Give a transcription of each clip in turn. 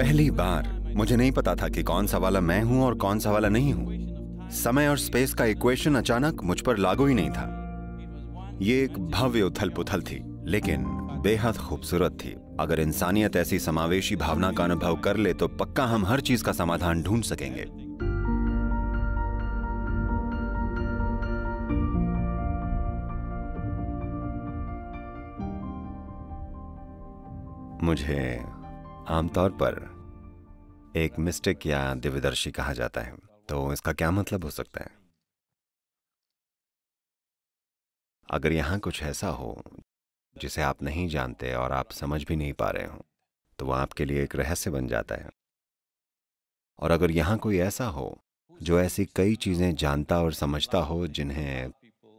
पहली बार मुझे नहीं पता था कि कौन सा वाला मैं हूं और कौन सा वाला नहीं हूं समय और स्पेस का इक्वेशन अचानक मुझ पर लागू ही नहीं था ये एक भव्य उथल पुथल थी लेकिन बेहद खूबसूरत थी अगर इंसानियत ऐसी समावेशी भावना का अनुभव कर ले तो पक्का हम हर चीज का समाधान ढूंढ सकेंगे मुझे आमतौर पर एक मिस्टेक या दिव्यदर्शी कहा जाता है तो इसका क्या मतलब हो सकता है अगर यहाँ कुछ ऐसा हो जिसे आप नहीं जानते और आप समझ भी नहीं पा रहे हो तो वह आपके लिए एक रहस्य बन जाता है और अगर यहाँ कोई ऐसा हो जो ऐसी कई चीज़ें जानता और समझता हो जिन्हें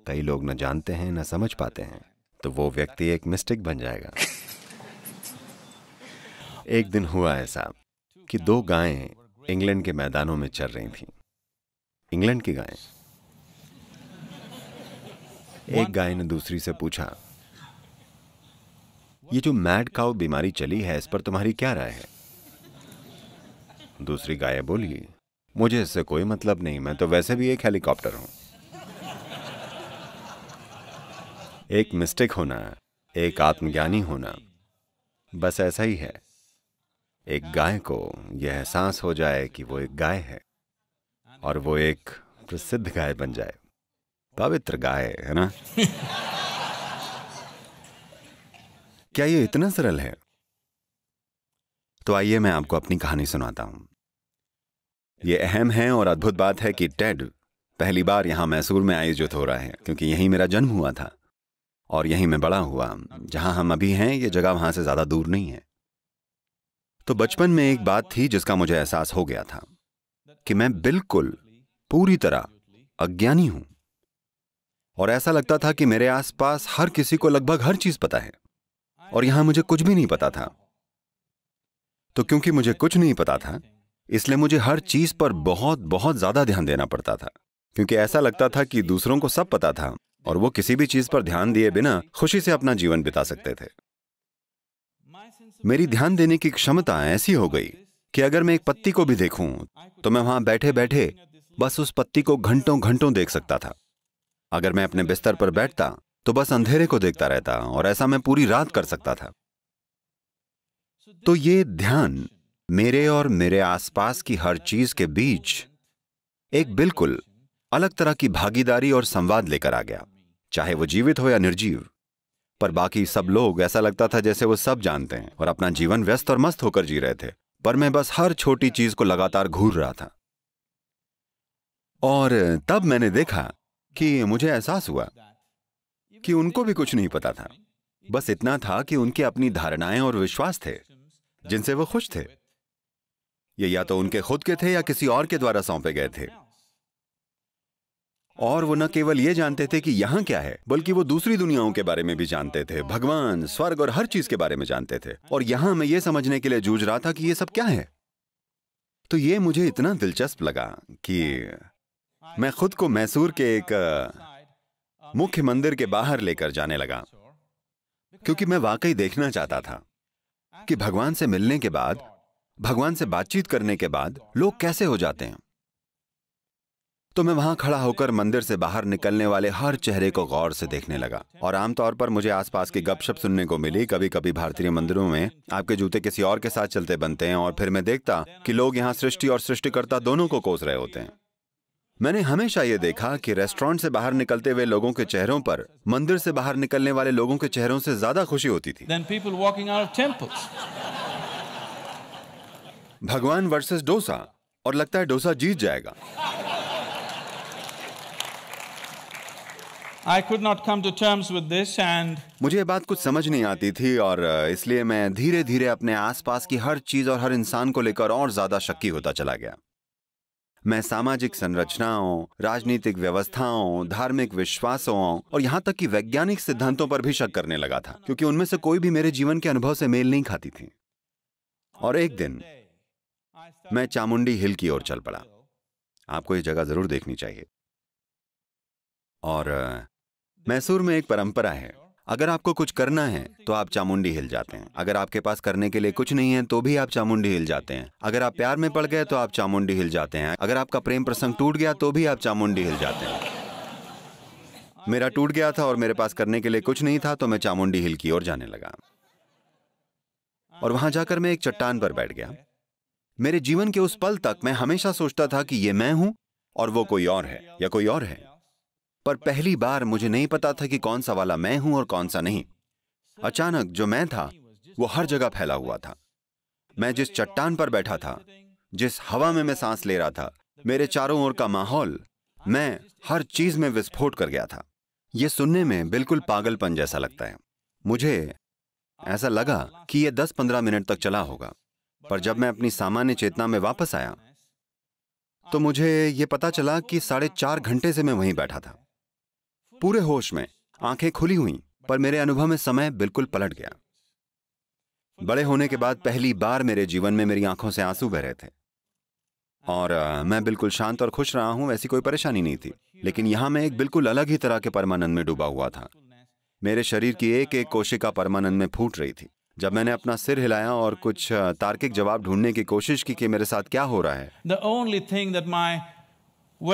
कई लोग न जानते हैं न समझ पाते हैं तो वो व्यक्ति एक मिस्टेक बन जाएगा एक दिन हुआ ऐसा कि दो गायें इंग्लैंड के मैदानों में चल रही थीं इंग्लैंड की गायें एक गाय ने दूसरी से पूछा ये जो मैड काउ बीमारी चली है इस पर तुम्हारी क्या राय है दूसरी गाय बोली मुझे इससे कोई मतलब नहीं मैं तो वैसे भी एक हेलीकॉप्टर हूं एक मिस्टेक होना एक आत्मज्ञानी होना बस ऐसा ही है एक गाय को यह एहसास हो जाए कि वो एक गाय है और वो एक प्रसिद्ध गाय बन जाए पवित्र गाय है ना क्या ये इतना सरल है तो आइए मैं आपको अपनी कहानी सुनाता हूं ये अहम है और अद्भुत बात है कि टेड पहली बार यहां मैसूर में आयोजित हो रहा है क्योंकि यही मेरा जन्म हुआ था और यहीं मैं बड़ा हुआ जहां हम अभी हैं ये जगह वहां से ज़्यादा दूर नहीं है तो बचपन में एक बात थी जिसका मुझे एहसास हो गया था कि मैं बिल्कुल पूरी तरह अज्ञानी हूं और ऐसा लगता था कि मेरे आसपास हर किसी को लगभग हर चीज पता है और यहां मुझे कुछ भी नहीं पता था तो क्योंकि मुझे कुछ नहीं पता था इसलिए मुझे हर चीज पर बहुत बहुत ज्यादा ध्यान देना पड़ता था क्योंकि ऐसा लगता था कि दूसरों को सब पता था और वो किसी भी चीज पर ध्यान दिए बिना खुशी से अपना जीवन बिता सकते थे मेरी ध्यान देने की क्षमता ऐसी हो गई कि अगर मैं एक पत्ती को भी देखूं तो मैं वहां बैठे बैठे बस उस पत्ती को घंटों घंटों देख सकता था अगर मैं अपने बिस्तर पर बैठता तो बस अंधेरे को देखता रहता और ऐसा मैं पूरी रात कर सकता था तो ये ध्यान मेरे और मेरे आसपास की हर चीज के बीच एक बिल्कुल अलग तरह की भागीदारी और संवाद लेकर आ गया चाहे वो जीवित हो या निर्जीव पर बाकी सब लोग ऐसा लगता था जैसे वो सब जानते हैं और अपना जीवन व्यस्त और मस्त होकर जी रहे थे पर मैं बस हर छोटी चीज को लगातार घूर रहा था और तब मैंने देखा कि मुझे एहसास हुआ कि उनको भी कुछ नहीं पता था बस इतना था कि उनकी अपनी धारणाएं और विश्वास थे जिनसे वो खुश थे ये या तो उनके खुद के थे या किसी और के द्वारा सौंपे गए थे और वो न केवल ये जानते थे कि यहाँ क्या है बल्कि वो दूसरी दुनियाओं के बारे में भी जानते थे भगवान स्वर्ग और हर चीज के बारे में जानते थे और यहाँ मैं ये समझने के लिए जूझ रहा था कि ये सब क्या है तो ये मुझे इतना दिलचस्प लगा कि मैं खुद को मैसूर के एक मुख्य मंदिर के बाहर लेकर जाने लगा क्योंकि मैं वाकई देखना चाहता था कि भगवान से मिलने के बाद भगवान से बातचीत करने के बाद लोग कैसे हो जाते हैं तो मैं वहां खड़ा होकर मंदिर से बाहर निकलने वाले हर चेहरे को गौर से देखने लगा और आमतौर पर मुझे आसपास की गपशप सुनने को मिली कभी कभी भारतीय मंदिरों में आपके जूते किसी और के साथ चलते बनते हैं और फिर मैं देखता कि लोग यहाँ सृष्टि और सृष्टिकर्ता दोनों को कोस रहे होते हैं मैंने हमेशा ये देखा कि रेस्टोरेंट से बाहर निकलते हुए लोगों के चेहरों पर मंदिर से बाहर निकलने वाले लोगों के चेहरों से ज्यादा खुशी होती थी भगवान वर्सेस डोसा और लगता है डोसा जीत जाएगा and... मुझे बात कुछ समझ नहीं आती थी और इसलिए मैं धीरे धीरे अपने आसपास की हर चीज और हर इंसान को लेकर और ज्यादा शक्की होता चला गया मैं सामाजिक संरचनाओं राजनीतिक व्यवस्थाओं धार्मिक विश्वासों और यहाँ तक कि वैज्ञानिक सिद्धांतों पर भी शक करने लगा था क्योंकि उनमें से कोई भी मेरे जीवन के अनुभव से मेल नहीं खाती थी और एक दिन मैं चामुंडी हिल की ओर चल पड़ा आपको ये जगह जरूर देखनी चाहिए और मैसूर में एक परंपरा है अगर आपको कुछ करना है तो आप चामुंडी हिल जाते हैं अगर आपके पास करने के लिए कुछ नहीं है तो भी आप चामुंडी हिल जाते हैं अगर आप प्यार में पड़ गए तो आप चामुंडी हिल जाते हैं अगर आपका प्रेम प्रसंग टूट गया तो भी आप चामुंडी हिल जाते हैं मेरा टूट गया था और मेरे पास करने के लिए कुछ नहीं था तो मैं चामुंडी हिल की ओर जाने लगा और वहां जाकर मैं एक चट्टान पर बैठ गया मेरे जीवन के उस पल तक मैं हमेशा सोचता था कि ये मैं हूं और वो कोई और है या कोई और है पर पहली बार मुझे नहीं पता था कि कौन सा वाला मैं हूं और कौन सा नहीं अचानक जो मैं था वो हर जगह फैला हुआ था मैं जिस चट्टान पर बैठा था जिस हवा में मैं सांस ले रहा था मेरे चारों ओर का माहौल मैं हर चीज में विस्फोट कर गया था यह सुनने में बिल्कुल पागलपन जैसा लगता है मुझे ऐसा लगा कि यह दस पंद्रह मिनट तक चला होगा पर जब मैं अपनी सामान्य चेतना में वापस आया तो मुझे यह पता चला कि साढ़े चार घंटे से मैं वहीं बैठा था पूरे होश में आंखें खुली हुई पर मेरे अनुभव में समय बिल्कुल पलट गया बड़े होने के बाद पहली बार मेरे जीवन में मेरी आंखों से आंसू बह रहे थे और आ, मैं बिल्कुल शांत और खुश रहा हूं ऐसी कोई परेशानी नहीं थी लेकिन यहां मैं एक बिल्कुल अलग ही तरह के परमानंद में डूबा हुआ था मेरे शरीर की एक एक कोशिका परमानंद में फूट रही थी जब मैंने अपना सिर हिलाया और कुछ तार्किक जवाब ढूंढने की कोशिश की कि मेरे साथ क्या हो रहा है तो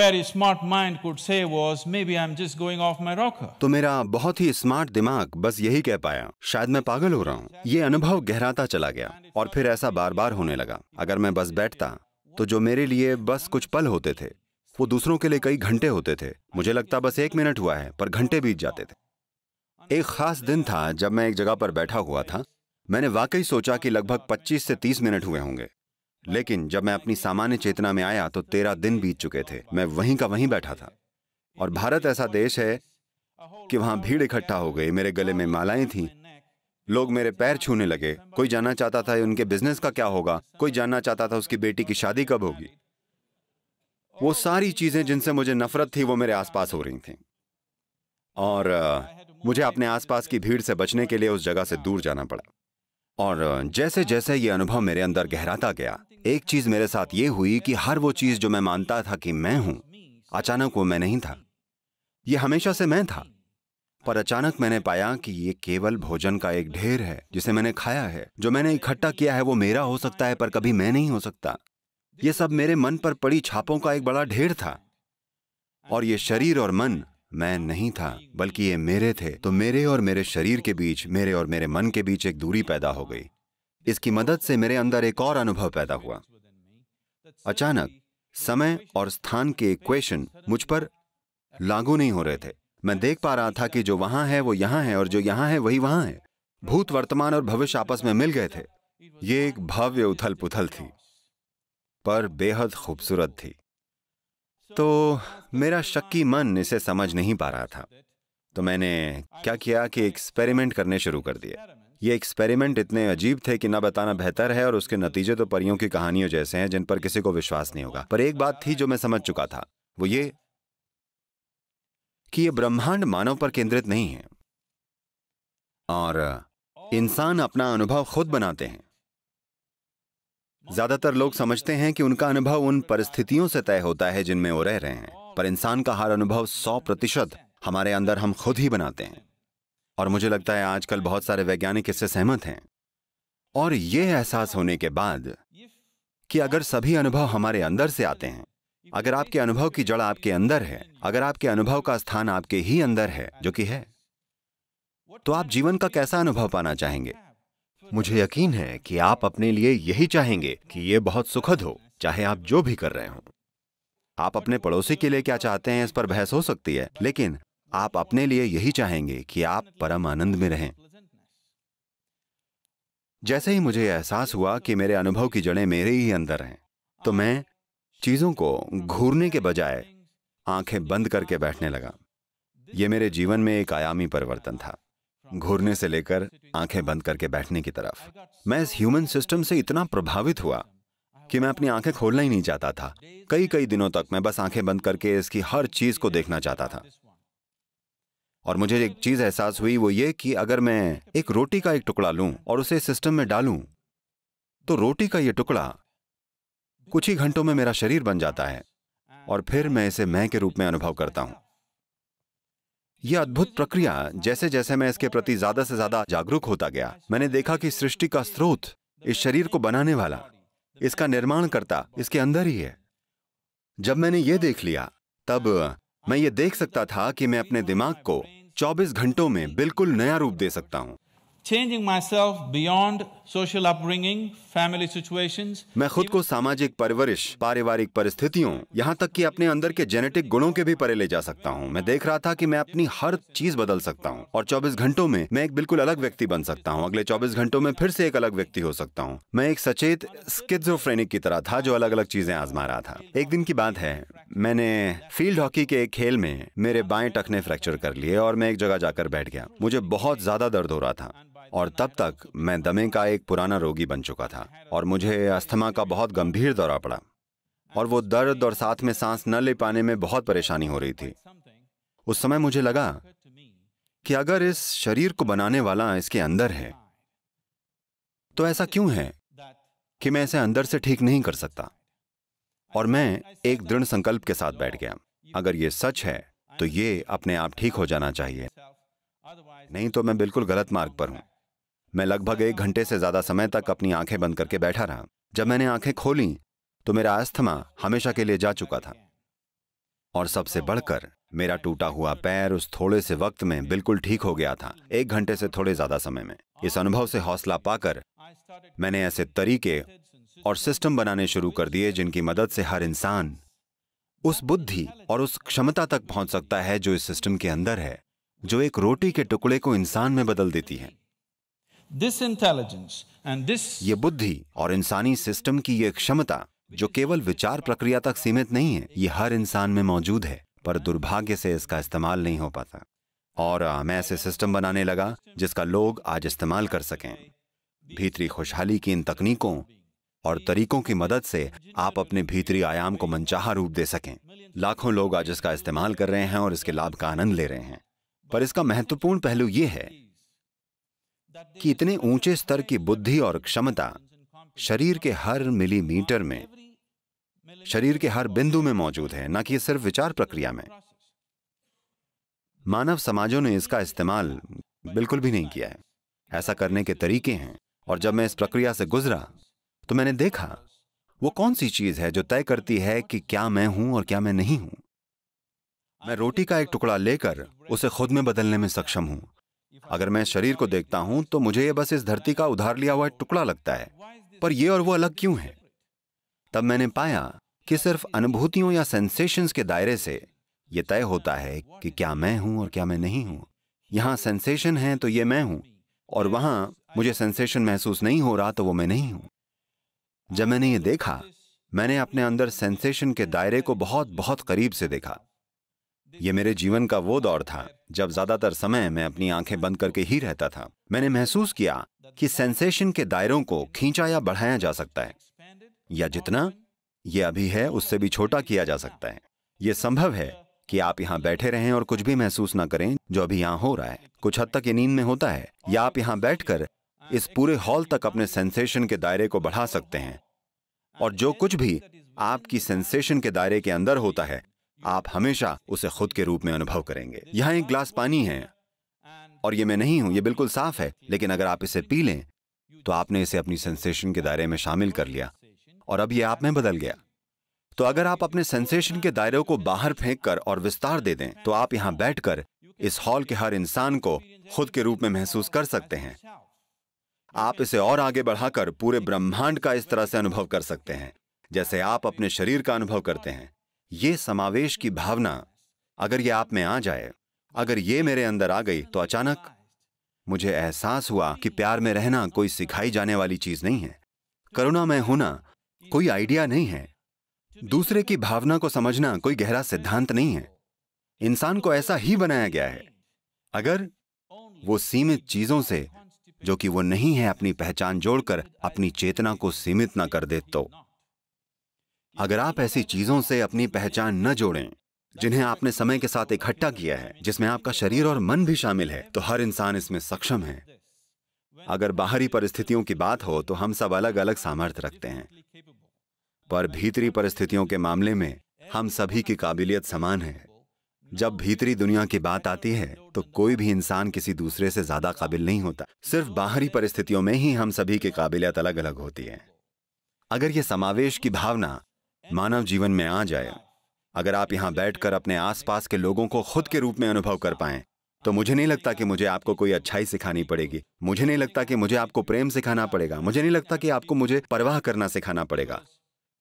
मेरा बहुत ही स्मार्ट दिमाग बस यही कह पाया शायद मैं पागल हो रहा हूँ ये अनुभव गहराता चला गया और फिर ऐसा बार बार होने लगा अगर मैं बस बैठता तो जो मेरे लिए बस कुछ पल होते थे वो दूसरों के लिए कई घंटे होते थे मुझे लगता बस एक मिनट हुआ है पर घंटे बीत जाते थे एक खास दिन था जब मैं एक जगह पर बैठा हुआ था मैंने वाकई सोचा कि लगभग 25 से 30 मिनट हुए होंगे लेकिन जब मैं अपनी सामान्य चेतना में आया तो तेरह दिन बीत चुके थे मैं वहीं का वहीं बैठा था और भारत ऐसा देश है कि वहां भीड़ इकट्ठा हो गई मेरे गले में मालाएं थी लोग मेरे पैर छूने लगे कोई जानना चाहता था उनके बिजनेस का क्या होगा कोई जानना चाहता था उसकी बेटी की शादी कब होगी वो सारी चीजें जिनसे मुझे नफरत थी वो मेरे आसपास हो रही थी और मुझे अपने आसपास की भीड़ से बचने के लिए उस जगह से दूर जाना पड़ा और जैसे जैसे ये अनुभव मेरे अंदर गहराता गया एक चीज मेरे साथ ये हुई कि हर वो चीज जो मैं मानता था कि मैं हूं अचानक वो मैं नहीं था ये हमेशा से मैं था पर अचानक मैंने पाया कि ये केवल भोजन का एक ढेर है जिसे मैंने खाया है जो मैंने इकट्ठा किया है वो मेरा हो सकता है पर कभी मैं नहीं हो सकता ये सब मेरे मन पर पड़ी छापों का एक बड़ा ढेर था और ये शरीर और मन मैं नहीं था बल्कि ये मेरे थे तो मेरे और मेरे शरीर के बीच मेरे और मेरे मन के बीच एक दूरी पैदा हो गई इसकी मदद से मेरे अंदर एक और अनुभव पैदा हुआ अचानक समय और स्थान के इक्वेशन मुझ पर लागू नहीं हो रहे थे मैं देख पा रहा था कि जो वहां है वो यहां है और जो यहां है वही वहां है भूत वर्तमान और भविष्य आपस में मिल गए थे ये एक भव्य उथल पुथल थी पर बेहद खूबसूरत थी तो मेरा शक्की मन इसे समझ नहीं पा रहा था तो मैंने क्या किया कि एक्सपेरिमेंट करने शुरू कर दिया ये एक्सपेरिमेंट इतने अजीब थे कि ना बताना बेहतर है और उसके नतीजे तो परियों की कहानियों जैसे हैं जिन पर किसी को विश्वास नहीं होगा पर एक बात थी जो मैं समझ चुका था वो ये कि ये ब्रह्मांड मानव पर केंद्रित नहीं है और इंसान अपना अनुभव खुद बनाते हैं ज्यादातर लोग समझते हैं कि उनका अनुभव उन परिस्थितियों से तय होता है जिनमें वो रह रहे हैं पर इंसान का हर अनुभव सौ प्रतिशत हमारे अंदर हम खुद ही बनाते हैं और मुझे लगता है आजकल बहुत सारे वैज्ञानिक इससे सहमत हैं और यह एहसास होने के बाद कि अगर सभी अनुभव हमारे अंदर से आते हैं अगर आपके अनुभव की जड़ आपके अंदर है अगर आपके अनुभव का स्थान आपके ही अंदर है जो कि है तो आप जीवन का कैसा अनुभव पाना चाहेंगे मुझे यकीन है कि आप अपने लिए यही चाहेंगे कि यह बहुत सुखद हो चाहे आप जो भी कर रहे हो आप अपने पड़ोसी के लिए क्या चाहते हैं इस पर बहस हो सकती है लेकिन आप अपने लिए यही चाहेंगे कि आप परम आनंद में रहें जैसे ही मुझे एहसास हुआ कि मेरे अनुभव की जड़ें मेरे ही अंदर हैं तो मैं चीजों को घूरने के बजाय आंखें बंद करके बैठने लगा यह मेरे जीवन में एक आयामी परिवर्तन था घूरने से लेकर आंखें बंद करके बैठने की तरफ मैं इस ह्यूमन सिस्टम से इतना प्रभावित हुआ कि मैं अपनी आंखें खोलना ही नहीं चाहता था कई कई दिनों तक मैं बस आंखें बंद करके इसकी हर चीज को देखना चाहता था और मुझे एक चीज एहसास हुई वो ये कि अगर मैं एक रोटी का एक टुकड़ा लूं और उसे सिस्टम में डालूं तो रोटी का ये टुकड़ा कुछ ही घंटों में मेरा शरीर बन जाता है और फिर मैं इसे मैं के रूप में अनुभव करता हूं यह अद्भुत प्रक्रिया जैसे जैसे मैं इसके प्रति ज्यादा से ज्यादा जागरूक होता गया मैंने देखा कि सृष्टि का स्रोत इस शरीर को बनाने वाला इसका निर्माण करता इसके अंदर ही है जब मैंने ये देख लिया तब मैं ये देख सकता था कि मैं अपने दिमाग को 24 घंटों में बिल्कुल नया रूप दे सकता हूँ changing my beyond social upbringing family situations. मैं खुद को सामाजिक परवरिश पारिवारिक परिस्थितियों यहाँ तक कि अपने अंदर के जेनेटिक गुणों के भी परे ले जा सकता हूँ मैं देख रहा था कि मैं अपनी हर चीज बदल सकता हूँ और 24 घंटों में मैं एक बिल्कुल अलग व्यक्ति बन सकता हूँ अगले 24 घंटों में फिर से एक अलग व्यक्ति हो सकता हूँ मैं एक सचेत स्किजोफ्रेनिक की तरह था जो अलग अलग चीजें आजमा रहा था एक दिन की बात है मैंने फील्ड हॉकी के एक खेल में मेरे बाएं टखने फ्रैक्चर कर लिए और मैं एक जगह जाकर बैठ गया मुझे बहुत ज्यादा दर्द हो रहा था और तब तक मैं दमे का एक पुराना रोगी बन चुका था और मुझे अस्थमा का बहुत गंभीर दौरा पड़ा और वो दर्द और साथ में सांस न ले पाने में बहुत परेशानी हो रही थी उस समय मुझे लगा कि अगर इस शरीर को बनाने वाला इसके अंदर है तो ऐसा क्यों है कि मैं इसे अंदर से ठीक नहीं कर सकता और मैं एक दृढ़ संकल्प के साथ बैठ गया अगर ये सच है तो ये अपने आप ठीक हो जाना चाहिए नहीं तो मैं बिल्कुल गलत मार्ग पर हूं मैं लगभग एक घंटे से ज्यादा समय तक अपनी आंखें बंद करके बैठा रहा जब मैंने आंखें खोली तो मेरा अस्थमा हमेशा के लिए जा चुका था और सबसे बढ़कर मेरा टूटा हुआ पैर उस थोड़े से वक्त में बिल्कुल ठीक हो गया था एक घंटे से थोड़े ज्यादा समय में इस अनुभव से हौसला पाकर मैंने ऐसे तरीके और सिस्टम बनाने शुरू कर दिए जिनकी मदद से हर इंसान उस बुद्धि और उस क्षमता तक पहुंच सकता है जो इस सिस्टम के अंदर है जो एक रोटी के टुकड़े को इंसान में बदल देती है दिस दिस इंटेलिजेंस एंड ये बुद्धि और इंसानी सिस्टम की ये क्षमता जो केवल विचार प्रक्रिया तक सीमित नहीं है ये हर इंसान में मौजूद है पर दुर्भाग्य से इसका इस्तेमाल नहीं हो पाता और मैं ऐसे सिस्टम बनाने लगा जिसका लोग आज इस्तेमाल कर सकें भीतरी खुशहाली की इन तकनीकों और तरीकों की मदद से आप अपने भीतरी आयाम को मनचाहा रूप दे सकें लाखों लोग आज इसका इस्तेमाल कर रहे हैं और इसके लाभ का आनंद ले रहे हैं पर इसका महत्वपूर्ण पहलू यह है कि इतने ऊंचे स्तर की बुद्धि और क्षमता शरीर के हर मिलीमीटर में शरीर के हर बिंदु में मौजूद है ना कि सिर्फ विचार प्रक्रिया में मानव समाजों ने इसका इस्तेमाल बिल्कुल भी नहीं किया है ऐसा करने के तरीके हैं और जब मैं इस प्रक्रिया से गुजरा तो मैंने देखा वो कौन सी चीज है जो तय करती है कि क्या मैं हूं और क्या मैं नहीं हूं मैं रोटी का एक टुकड़ा लेकर उसे खुद में बदलने में सक्षम हूं अगर मैं शरीर को देखता हूं तो मुझे ये बस इस धरती का उधार लिया हुआ टुकड़ा लगता है पर ये और वो अलग क्यों है तब मैंने पाया कि सिर्फ अनुभूतियों या सेंसेशंस के दायरे से यह तय होता है कि क्या मैं हूं और क्या मैं नहीं हूं यहां सेंसेशन है तो यह मैं हूं और वहां मुझे सेंसेशन महसूस नहीं हो रहा तो वो मैं नहीं हूं जब मैंने ये देखा मैंने अपने अंदर सेंसेशन के दायरे को बहुत बहुत करीब से देखा ये मेरे जीवन का वो दौर था जब ज्यादातर समय मैं अपनी आंखें बंद करके ही रहता था मैंने महसूस किया कि सेंसेशन के दायरों को खींचा या बढ़ाया जा सकता है या जितना ये अभी है उससे भी छोटा किया जा सकता है ये संभव है कि आप यहाँ बैठे रहें और कुछ भी महसूस ना करें जो अभी यहाँ हो रहा है कुछ हद तक ये नींद में होता है या आप यहाँ बैठ इस पूरे हॉल तक अपने सेंसेशन के दायरे को बढ़ा सकते हैं और जो कुछ भी आपकी सेंसेशन के दायरे के अंदर होता है आप हमेशा उसे खुद के रूप में अनुभव करेंगे यहाँ एक ग्लास पानी है और ये मैं नहीं हूं ये बिल्कुल साफ है लेकिन अगर आप इसे पी लें तो आपने इसे अपनी सेंसेशन के दायरे में शामिल कर लिया और अब ये आप में बदल गया तो अगर आप अपने सेंसेशन के दायरे को बाहर फेंक कर और विस्तार दे दें तो आप यहां बैठकर इस हॉल के हर इंसान को खुद के रूप में महसूस कर सकते हैं आप इसे और आगे बढ़ाकर पूरे ब्रह्मांड का इस तरह से अनुभव कर सकते हैं जैसे आप अपने शरीर का अनुभव करते हैं ये समावेश की भावना अगर ये आप में आ जाए अगर ये मेरे अंदर आ गई तो अचानक मुझे एहसास हुआ कि प्यार में रहना कोई सिखाई जाने वाली चीज नहीं है करुणा में होना कोई आइडिया नहीं है दूसरे की भावना को समझना कोई गहरा सिद्धांत नहीं है इंसान को ऐसा ही बनाया गया है अगर वो सीमित चीजों से जो कि वो नहीं है अपनी पहचान जोड़कर अपनी चेतना को सीमित ना कर दे तो अगर आप ऐसी चीजों से अपनी पहचान न जोड़ें जिन्हें आपने समय के साथ इकट्ठा किया है जिसमें आपका शरीर और मन भी शामिल है तो हर इंसान इसमें सक्षम है अगर बाहरी परिस्थितियों की बात हो तो हम सब अलग अलग सामर्थ्य रखते हैं पर भीतरी परिस्थितियों के मामले में हम सभी की काबिलियत समान है जब भीतरी दुनिया की बात आती है तो कोई भी इंसान किसी दूसरे से ज्यादा काबिल नहीं होता सिर्फ बाहरी परिस्थितियों में ही हम सभी की काबिलियत अलग अलग होती है अगर यह समावेश की भावना मानव जीवन में आ जाए अगर आप यहां बैठकर अपने आसपास के लोगों को खुद के रूप में अनुभव कर पाएं, तो मुझे नहीं लगता कि मुझे आपको कोई अच्छाई सिखानी पड़ेगी मुझे नहीं लगता कि मुझे आपको प्रेम सिखाना पड़ेगा मुझे नहीं लगता कि आपको मुझे परवाह करना सिखाना पड़ेगा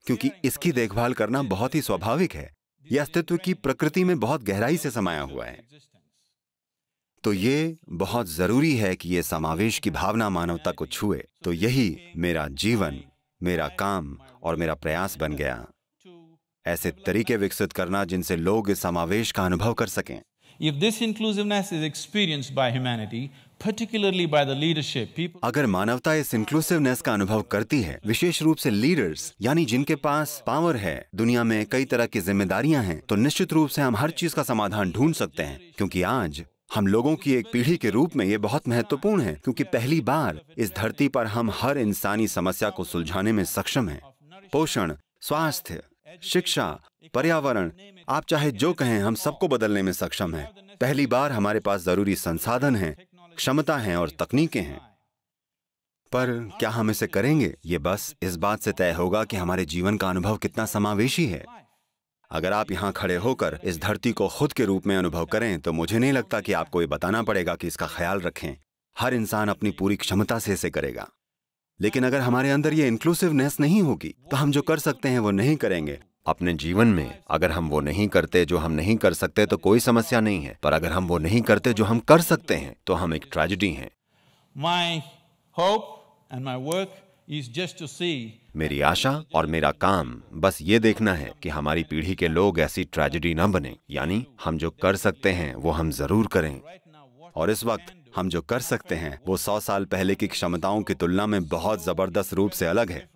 क्योंकि इसकी देखभाल करना बहुत ही स्वाभाविक है यह अस्तित्व की प्रकृति में बहुत गहराई से समाया हुआ है तो ये बहुत जरूरी है कि ये समावेश की भावना मानवता को छुए तो यही मेरा जीवन मेरा काम और मेरा प्रयास बन गया ऐसे तरीके विकसित करना जिनसे लोग इस समावेश का अनुभव कर सकें if this inclusiveness is experience by humanity particularly by the leadership people अगर मानवता इस इंक्लूसिवनेस का अनुभव करती है विशेष रूप से लीडर्स यानी जिनके पास पावर है दुनिया में कई तरह की जिम्मेदारियां हैं तो निश्चित रूप से हम हर चीज का समाधान ढूंढ सकते हैं क्योंकि आज हम लोगों की एक पीढ़ी के रूप में ये बहुत महत्वपूर्ण है क्योंकि पहली बार इस धरती पर हम हर इंसानी समस्या को सुलझाने में सक्षम हैं पोषण स्वास्थ्य शिक्षा पर्यावरण आप चाहे जो कहें हम सबको बदलने में सक्षम हैं पहली बार हमारे पास जरूरी संसाधन हैं क्षमता हैं और तकनीकें हैं पर क्या हम इसे करेंगे ये बस इस बात से तय होगा कि हमारे जीवन का अनुभव कितना समावेशी है अगर आप यहाँ खड़े होकर इस धरती को खुद के रूप में अनुभव करें तो मुझे नहीं लगता कि आपको ये बताना पड़ेगा कि इसका ख्याल रखें हर इंसान अपनी पूरी क्षमता से इसे करेगा लेकिन अगर हमारे अंदर ये इंक्लूसिवनेस नहीं होगी तो हम जो कर सकते हैं वो नहीं करेंगे अपने जीवन में अगर हम वो नहीं करते जो हम नहीं कर सकते तो कोई समस्या नहीं है पर अगर हम वो नहीं करते जो हम कर सकते हैं तो हम एक ट्रेजिडी हैं my hope and my work मेरी आशा और मेरा काम बस ये देखना है कि हमारी पीढ़ी के लोग ऐसी ट्रेजिडी ना बने यानी हम जो कर सकते हैं वो हम जरूर करें और इस वक्त हम जो कर सकते हैं वो सौ साल पहले की क्षमताओं की तुलना में बहुत जबरदस्त रूप से अलग है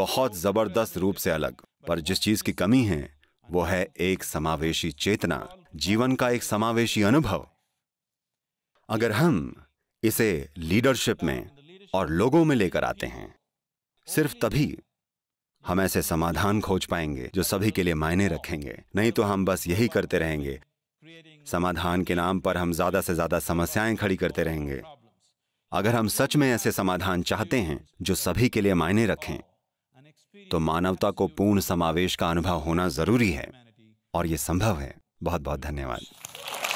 बहुत जबरदस्त रूप से अलग पर जिस चीज की कमी है वो है एक समावेशी चेतना जीवन का एक समावेशी अनुभव अगर हम इसे लीडरशिप में और लोगों में लेकर आते हैं सिर्फ तभी हम ऐसे समाधान खोज पाएंगे जो सभी के लिए मायने रखेंगे नहीं तो हम बस यही करते रहेंगे समाधान के नाम पर हम ज्यादा से ज्यादा समस्याएं खड़ी करते रहेंगे अगर हम सच में ऐसे समाधान चाहते हैं जो सभी के लिए मायने रखें तो मानवता को पूर्ण समावेश का अनुभव होना जरूरी है और यह संभव है बहुत बहुत धन्यवाद